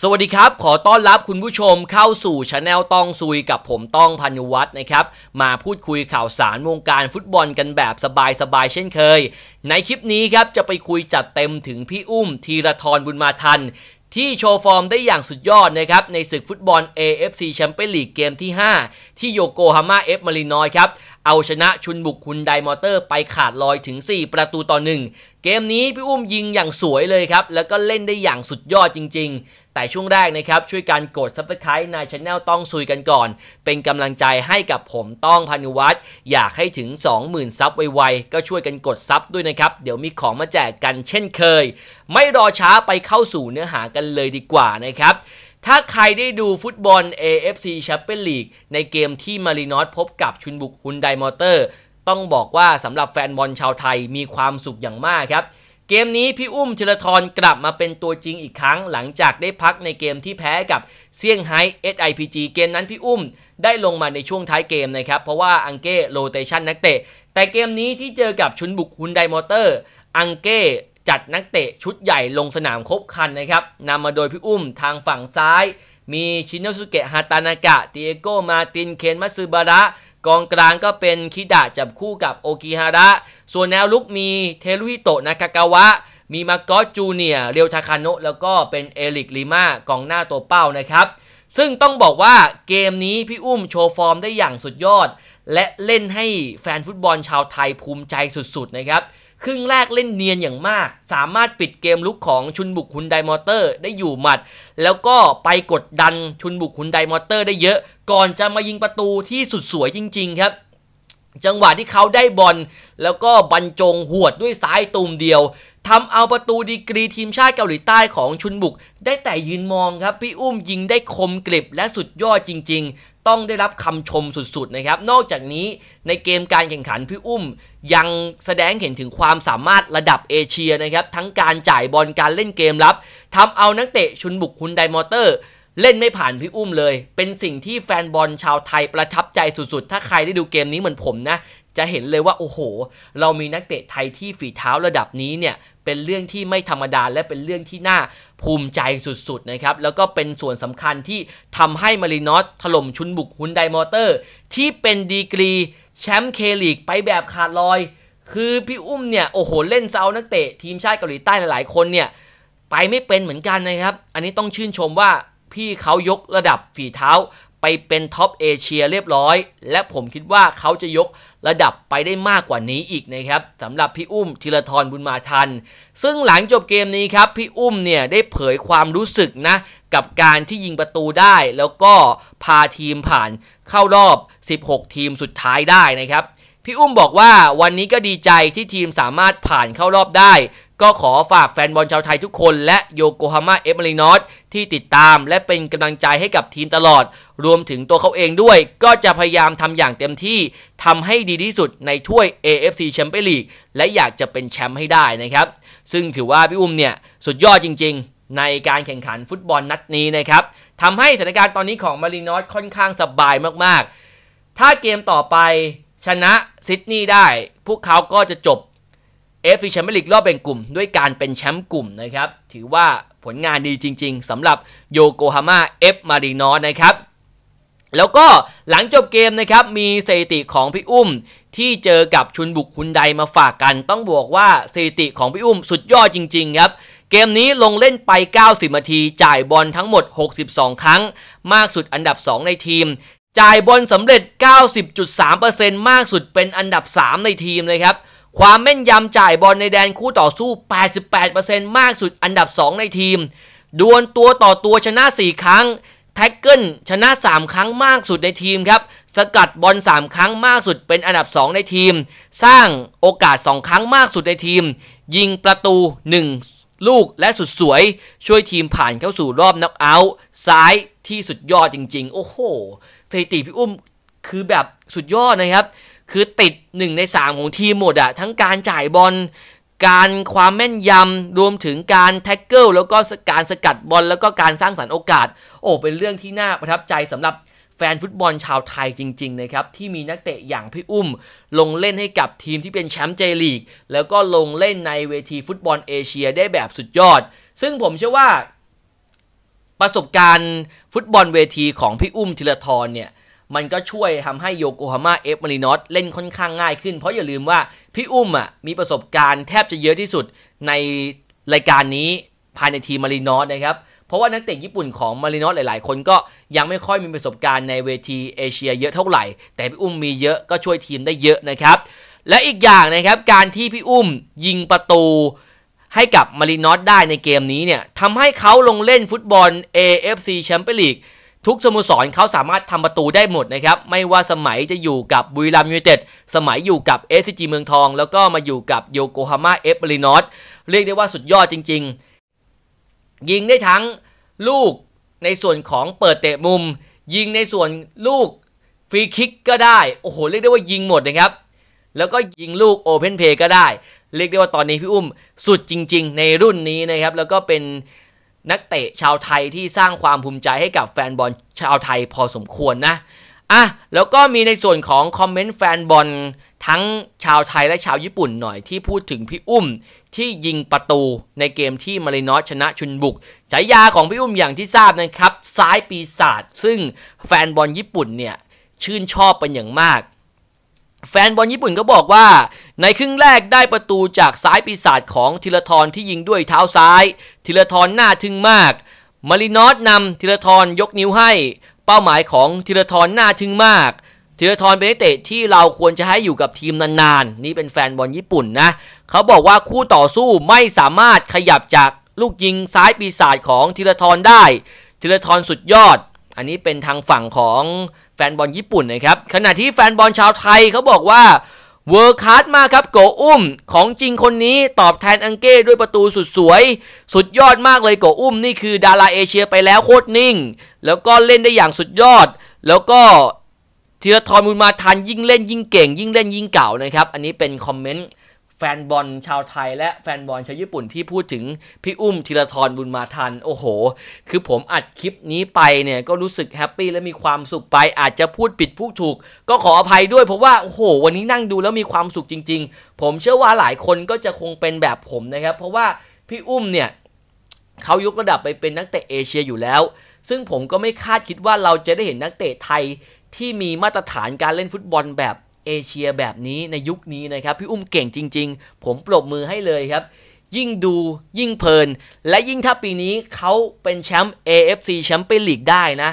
สวัสดีครับ ขอต้อนรับคุณผู้ชมเข้าสู่ชาแนลต้องซุยกับผมต้องพันวัฒน์นะครับ มาพูดคุยข่าวสารวงการฟุตบอลกันแบบสบายๆเช่นเคย ในคลิปนี้ครับ จะไปคุยจัดเต็มถึงพี่อุ้มธีรทรบุญมาทัน ที่โชว์ฟอร์มได้อย่างสุดยอดนะครับ ในศึกฟุตบอล AFC แชมเปี้ยนลีกเกมที่ 5 ที่โยโกฮาม่าเอฟมารินอยครับเอาชนะชุนบุกคุณไดมอเตอร์ไปขาดลอยถึง 4 ประตูต่อ 1 เกมนี้พี่อุ้มยิงอย่างสวยเลยครับ แล้วก็เล่นได้อย่างสุดยอดจริงๆ แต่ช่วงแรกนะครับช่วยการกดซับสไคร b ์ในช anel ต้องซุยกันก่อน เป็นกำลังใจให้กับผมต้องพานุวัตรอยากให้ถึง 20,000 ซับไวๆ ก็ช่วยกันกดซับด้วยนะครับ เดี๋ยวมีของมาแจกกันเช่นเคย ไม่รอช้าไปเข้าสู่เนื้อหากันเลยดีกว่านะครับถ้าใครได้ดูฟุตบอล AFC Champions League ในเกมที่มารีนอสพบกับชุนบุกฮุนไดมอเตอร์ ต้องบอกว่าสำหรับแฟนบอลชาวไทยมีความสุขอย่างมากครับ เกมนี้พี่อุ้มเทเลทรกลับมาเป็นตัวจริงอีกครั้งหลังจากได้พักในเกมที่แพ้กับ เซี่ยงไฮ้ SIPG เกมนั้นพี่อุ้มได้ลงมาในช่วงท้ายเกมนะครับ เพราะว่าอังเก้โรเตชันนักเตะแต่เกมนี้ที่เจอกับชุนบุกฮุนไดมอเตอร์ อังเก้จัดนักเตะชุดใหญ่ลงสนามครบคันนะครับนำมาโดยพี่อุ้มทางฝั่งซ้าย มีชินโนสุเกะฮาตานากะเตียโกมาตินเคนมัซูึบาระ กองกลางก็เป็นคิดะจับคู่กับโอกิฮาระ ส่วนแนวลุกมีเทรุฮิโตะนากากาวะมีมาโกจูเนียเรียวทาคาโนะ แล้วก็เป็นเอริกลิมากองหน้าตัวเป้านะครับ ซึ่งต้องบอกว่าเกมนี้พี่อุ้มโชว์ฟอร์มได้อย่างสุดยอด และเล่นให้แฟนฟุตบอลชาวไทยภูมิใจสุดๆนะครับครึ่งแรกเล่นเนียนอย่างมาก สามารถปิดเกมลุกของชุนบุกคุนไดมอเตอร์ได้อยู่หมัด แล้วก็ไปกดดันชุนบุกคุนไดมอเตอร์ ได้เยอะ ก่อนจะมายิงประตูที่สุดสวยจริง ๆครับ จังหวะที่เขาได้บอลแล้วก็บรรจงหวดด้วยซ้ายตูมเดียวทำเอาประตูดีกรีทีมชาติเกาหลีใต้ของชุนบุกได้แต่ยืนมองครับ พี่อุ้มยิงได้คมกริบและสุดยอดจริง ๆต้องได้รับคำชมสุดๆนะครับ นอกจากนี้ในเกมการแข่งขันพี่อุ้ม ยังแสดงเห็นถึงความสามารถระดับเอเชียนะครับ ทั้งการจ่ายบอลการเล่นเกมรับทำเอานักเตะชุนบุกคุณไดมอเตอร์เล่นไม่ผ่านพี่อุ้มเลย เป็นสิ่งที่แฟนบอลชาวไทยประทับใจสุดๆ ถ้าใครได้ดูเกมนี้เหมือนผมนะจะเห็นเลยว่าโอ้โห เรามีนักเตะไทยที่ฝีเท้าระดับนี้เนี่ย เป็นเรื่องที่ไม่ธรรมดาและเป็นเรื่องที่น่าภูมิใจสุดๆนะครับ แล้วก็เป็นส่วนสำคัญที่ทำให้มารินอสถล่มชุนบุกฮุนไดมอเตอร์ ที่เป็นดีกรีแชมป์เคลีกไปแบบขาดลอย คือพี่อุ้มเนี่ย โอ้โหเล่นเซานักเตะทีมชาติเกาหลีใต้หลายๆคนเนี่ย ไปไม่เป็นเหมือนกันนะครับ อันนี้ต้องชื่นชมว่าพี่เขายกระดับฝีเท้าไปเป็นท็อปเอเชียเรียบร้อย และผมคิดว่าเขาจะยกระดับไปได้มากกว่านี้อีกนะครับสำหรับพี่อุ้มธีรทรบุญมาทัน ซึ่งหลังจบเกมนี้ครับ พี่อุ้มเนี่ย ได้เผยความรู้สึกนะกับการที่ยิงประตูได้ แล้วก็พาทีมผ่านเข้ารอบ 16 ทีมสุดท้ายได้นะครับ พี่อุ้มบอกว่าวันนี้ก็ดีใจที่ทีมสามารถผ่านเข้ารอบได้ก็ขอฝากแฟนบอลชาวไทยทุกคนและโยโกฮาม่าเอฟ มารินอสที่ติดตามและเป็นกำลังใจให้กับทีมตลอด รวมถึงตัวเขาเองด้วย ก็จะพยายามทำอย่างเต็มที่ทำให้ดีที่สุดในถ้วย AFC แชมเปี้ยนลีกและอยากจะเป็นแชมป์ให้ได้นะครับซึ่งถือว่าพี่อุ้มเนี่ย สุดยอดจริงๆ ในการแข่งขันฟุตบอลนัดนี้นะครับทำให้สถานการณ์ตอนนี้ของมารินอสค่อนข้างสบายมากๆ ถ้าเกมต่อไปชนะซิดนีย์ได้ พวกเขาก็จะจบเอฟซีแชมเปี้ยนลีกรอบแบ่งกลุ่มด้วยการเป็นแชมป์กลุ่มนะครับ ถือว่าผลงานดีจริงๆสำหรับโยโกฮาม่าเอฟมารีนอสนะครับ แล้วก็หลังจบเกมนะครับ มีสถิติของพี่อุ้มที่เจอกับชุนบุกคุนใดมาฝากกันต้องบอกว่าสถิติของพี่อุ้มสุดยอดจริงๆ ครับ เกมนี้ลงเล่นไป 90นาที จ่ายบอลทั้งหมด 62 ครั้ง มากสุดอันดับ 2 ในทีม จ่ายบอลสำเร็จ 90.3%มากสุดเป็นอันดับ 3 ในทีมเลยครับความแม่นยำจ่ายบอลในแดนคู่ต่อสู้ 88%มากสุดอันดับ 2 ในทีม ดวลตัวต่อตัวชนะ 4 ครั้ง แท็กเกิลชนะ3ครั้งมากสุดในทีมครับ สกัดบอล3ครั้งมากสุดเป็นอันดับ 2 ในทีม สร้างโอกาส 2 ครั้งมากสุดในทีม ยิงประตู 1 ลูกและสุดสวย ช่วยทีมผ่านเข้าสู่รอบน็อกเอาท์ซ้ายที่สุดยอดจริง ๆ โอ้โหสถิติพี่อุ้มคือแบบสุดยอดนะครับคือติด1ใน3ของทีมหมดอะทั้งการจ่ายบอลการความแม่นยำรวมถึงการแท็กเกิลแล้วก็การสกัดบอล แล้วก็การสร้างสารรค์โอกาส โอ้เป็นเรื่องที่น่าประทับใจสำหรับแฟนฟุตบอลชาวไทยจริงๆนะครับที่มีนักเตะอย่างพี่อุ้ม ลงเล่นให้กับทีมที่เป็นแชมป์เจลีก แล้วก็ลงเล่นในเวทีฟุตบอลเอเชียได้แบบสุดยอด ซึ่งผมเชื่อว่า ประสบการณ์ฟุตบอลเวทีของพี่อุ้มธีรทรเนี่ยมันก็ช่วยทำให้โยโกฮาม่าเอฟมารินอสเล่นค่อนข้างง่ายขึ้น เพราะอย่าลืมว่าพี่อุ้มอ่ะมีประสบการณ์แทบจะเยอะที่สุดในรายการนี้ภายในทีมมารินอสนะครับเพราะว่านักเตะญี่ปุ่นของมารินอสหลายๆ คนก็ยังไม่ค่อยมีประสบการณ์ในเวทีเอเชียเยอะเท่าไหร่ แต่พี่อุ้มมีเยอะ ก็ช่วยทีมได้เยอะนะครับ และอีกอย่างนะครับการที่พี่อุ้มยิงประตูให้กับมารินอสได้ในเกมนี้เนี่ยทำให้เขาลงเล่นฟุตบอล AFC แชมเปี้ยนลีกทุกสโมสรเขาสามารถทำประตูได้หมดนะครับ ไม่ว่าสมัยจะอยู่กับบุรีรัมย์ยูไนเต็ด สมัยอยู่กับเอสซีจีเมืองทอง แล้วก็มาอยู่กับโยโกฮาม่าเอฟเรนอตเรียกได้ว่าสุดยอดจริง ๆ ยิงได้ทั้งลูกในส่วนของเปิดเตะมุม ยิงในส่วนลูก ฟรีคิกก็ได้ โอ้โห เรียกได้ว่ายิงหมดนะครับ แล้วก็ยิงลูกโอเพนเพย์ก็ได้เรียกได้ว่าตอนนี้พี่อุ้มสุดจริง ๆ ในรุ่นนี้นะครับ แล้วก็เป็นนักเตะ ชาวไทยที่สร้างความภูมิใจให้กับแฟนบอลชาวไทยพอสมควรนะ อ่ะแล้วก็มีในส่วนของคอมเมนต์แฟนบอลทั้งชาวไทยและชาวญี่ปุ่นหน่อยที่พูดถึงพี่อุ้มที่ยิงประตูในเกมที่มารินอสชนะชุนบุกฉายาของพี่อุ้มอย่างที่ทราบนะครับซ้ายปีศาจซึ่งแฟนบอลญี่ปุ่นเนี่ยชื่นชอบเป็นอย่างมากแฟนบอลญี่ปุ่นก็บอกว่า ในครึ่งแรกได้ประตูจากซ้ายปีศาจของธีรทรที่ยิงด้วยเท้าซ้ายธีรทรหน้าทึ่งมาก มารินอสนำธีรทรยกนิ้วให้ เป้าหมายของธีรทรหน้าทึ่งมากธีรทรเป็นนักเตะที่เราควรจะให้อยู่กับทีมนานๆ นี่เป็นแฟนบอลญี่ปุ่นนะ เขาบอกว่าคู่ต่อสู้ไม่สามารถขยับจากลูกยิงซ้ายปีศาจของธีรทรได้ธีรทรสุดยอดอันนี้เป็นทางฝั่งของแฟนบอลญี่ปุ่นนะครับขณะที่แฟนบอลชาวไทยเขาบอกว่า เวิร์คฮาร์ดมาครับโกอุ้ม ของจริงคนนี้ตอบแทนอังเก้ด้วยประตูสุดสวย สุดยอดมากเลยโกอุ้มนี่คือดาราเอเชียไปแล้วโคตรนิ่ง แล้วก็เล่นได้อย่างสุดยอด แล้วก็เทียทอนมุนมาทันยิ่งเล่นยิ่งเก่ง ยิ่งเล่นยิ่งเก่านะครับอันนี้เป็นคอมเมนต์แฟนบอลชาวไทยและแฟนบอลชาวญี่ปุ่นที่พูดถึงพี่อุ้มธีรทรบุญมาทันโอ้โห คือผมอัดคลิปนี้ไปเนี่ยก็รู้สึกแฮปปี้และมีความสุขไปอาจจะพูดผิดพูดถูก ก็ขออภัยด้วยเพราะว่าโอ้โหวันนี้นั่งดูแล้วมีความสุขจริง ๆ ผมเชื่อว่าหลายคนก็จะคงเป็นแบบผมนะครับเพราะว่าพี่อุ้มเนี่ยเขายกระดับไปเป็นนักเตะเอเชียอยู่แล้ว ซึ่งผมก็ไม่คาดคิดว่าเราจะได้เห็นนักเตะไทยที่มีมาตรฐานการเล่นฟุตบอลแบบเอเชียแบบนี้ในยุคนี้นะครับ พี่อุ้มเก่งจริงๆ ผมปรบมือให้เลยครับ ยิ่งดูยิ่งเพลิน และยิ่งถ้าปีนี้เขาเป็นแชมป์ AFC แชมเปี้ยนลีกได้นะ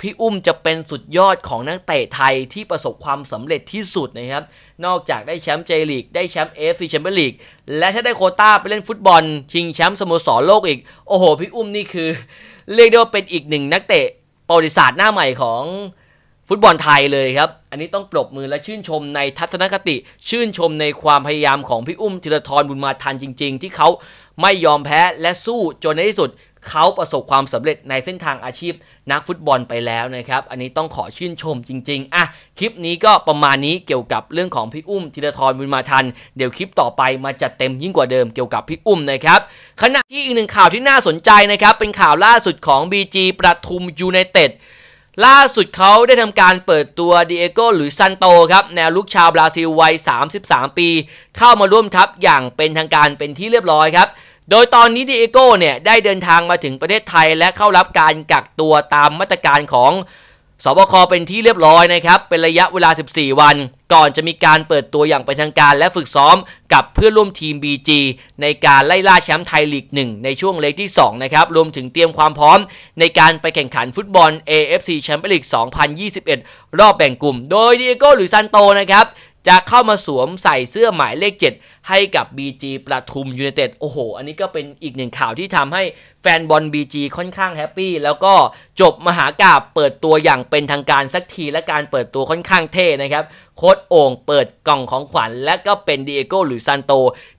พี่อุ้มจะเป็นสุดยอดของนักเตะไทยที่ประสบความสำเร็จที่สุดนะครับ นอกจากได้แชมป์เจลีกได้แชมป์เอฟซีแชมเปี้ยนลีกและถ้าได้โคต้าไปเล่นฟุตบอล ชิงแชมป์สโมสรโลกอีกโอ้โหพี่อุ้มนี่คือเรียกได้ว่าเป็นอีกหนึ่งนักเตะประวัติศาสตร์หน้าใหม่ของฟุตบอลไทยเลยครับ อันนี้ต้องปรบมือและชื่นชมในทัศนคติชื่นชมในความพยายามของพี่อุ้มธีรทรบุญมาทันจริงๆ ที่เขาไม่ยอมแพ้และสู้จนในที่สุด เขาประสบความสำเร็จในเส้นทางอาชีพ นักฟุตบอลไปแล้วนะครับ อันนี้ต้องขอชื่นชมจริง ๆอ่ะคลิปนี้ก็ประมาณนี้เกี่ยวกับเรื่องของพี่อุ้มธีรทรบุญมาทันเดี๋ยวคลิปต่อไปมาจัดเต็มยิ่งกว่าเดิมเกี่ยวกับพี่อุ้มนะครับขณะที่อีกหนึ่งข่าวที่น่าสนใจนะครับเป็นข่าวล่าสุดของ BG ประทุมยูไนเต็ดล่าสุดเขาได้ทำการเปิดตัวดิเอโกหรือซันโตครับแนวลูกชาวบราซิลวัย 33 ปี เข้ามาร่วมทัพอย่างเป็นทางการเป็นที่เรียบร้อยครับ โดยตอนนี้ดิเอโกเนี่ย ได้เดินทางมาถึงประเทศไทย และเข้ารับการกักตัวตามมาตรการของสบคเป็นที่เรียบร้อยนะครับ เป็นระยะเวลา 14 วัน ก่อนจะมีการเปิดตัวอย่างเป็นทางการและฝึกซ้อม กับเพื่อนร่วมทีม BG ในการไล่ล่าแชมป์ไทยลีก 1 ในช่วงเลกที่ 2 นะครับ รวมถึงเตรียมความพร้อม ในการไปแข่งขันฟุตบอล AFC แชมเปี้ยนลีก 2021 รอบแบ่งกลุ่มโดยดิเอโก้หรือซันโตนะครับ จะเข้ามาสวมใส่เสื้อหมายเลข 7ให้กับ BG ประทุมยูเนเต็ดโอ้โหอันนี้ก็เป็นอีกหนึ่งข่าวที่ทำให้แฟนบอล BG ค่อนข้างแฮปปี้แล้วก็จบมหากาบเปิดตัวอย่างเป็นทางการสักทีและการเปิดตัวค่อนข้างเท่นะครับ โค้ดโอ่งเปิดกล่องของขวัญ และก็เป็นดีเอโก้หรือซันโต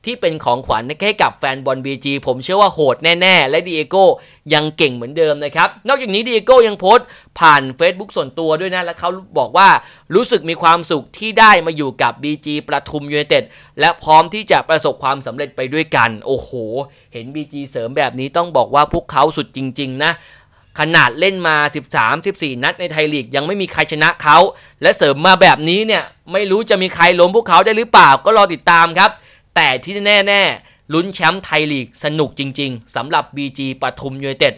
ที่เป็นของขวัญให้กับแฟนบอล BG ผมเชื่อว่าโหดแน่ ๆ และดีเอโก้ยังเก่งเหมือนเดิมนะครับนอกจากนี้ดีเอโก้ยังโพสต์ผ่าน Facebook ส่วนตัวด้วยนะและเขาบอกว่ารู้สึกมีความสุขที่ได้มาอยู่กับ BG ประทุมยูเนเต็ดและพร้อมที่จะประสบความสำเร็จไปด้วยกัน โอ้โห เห็น BG เสริมแบบนี้ต้องบอกว่าพวกเขาสุดจริงๆนะ ขนาดเล่นมา 13-14 นัดในไทยลีกยังไม่มีใครชนะเขา และเสริมมาแบบนี้เนี่ย ไม่รู้จะมีใครล้มพวกเขาได้หรือเปล่าก็รอติดตามครับ แต่ที่แน่ๆ ลุ้นแชมป์ไทยลีกสนุกจริงๆสำหรับ BG ปทุมยูไนเต็ด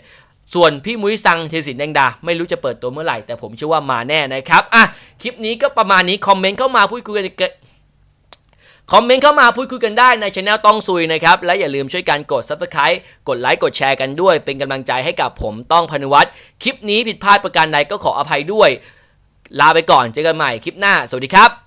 ส่วนพี่มุ้ยซังเทศินแดงดาไม่รู้จะเปิดตัวเมื่อไหร่แต่ผมเชื่อว่ามาแน่นะครับอ่ะคลิปนี้ก็ประมาณนี้คอมเมนต์เข้ามาพูดคุยกันคอมเมนต์เข้ามาพูดคุยกันได้ในช anel ต้องซุยนะครับ และอย่าลืมช่วยกันกด subscribe กดไลค์ กดแชร์กันด้วย เป็นกำลังใจให้กับผมต้องพนุวัตรคลิปนี้ผิดพลาดประการใดก็ขออภัยด้วย ลาไปก่อนเจอกันใหม่คลิปหน้า สวัสดีครับ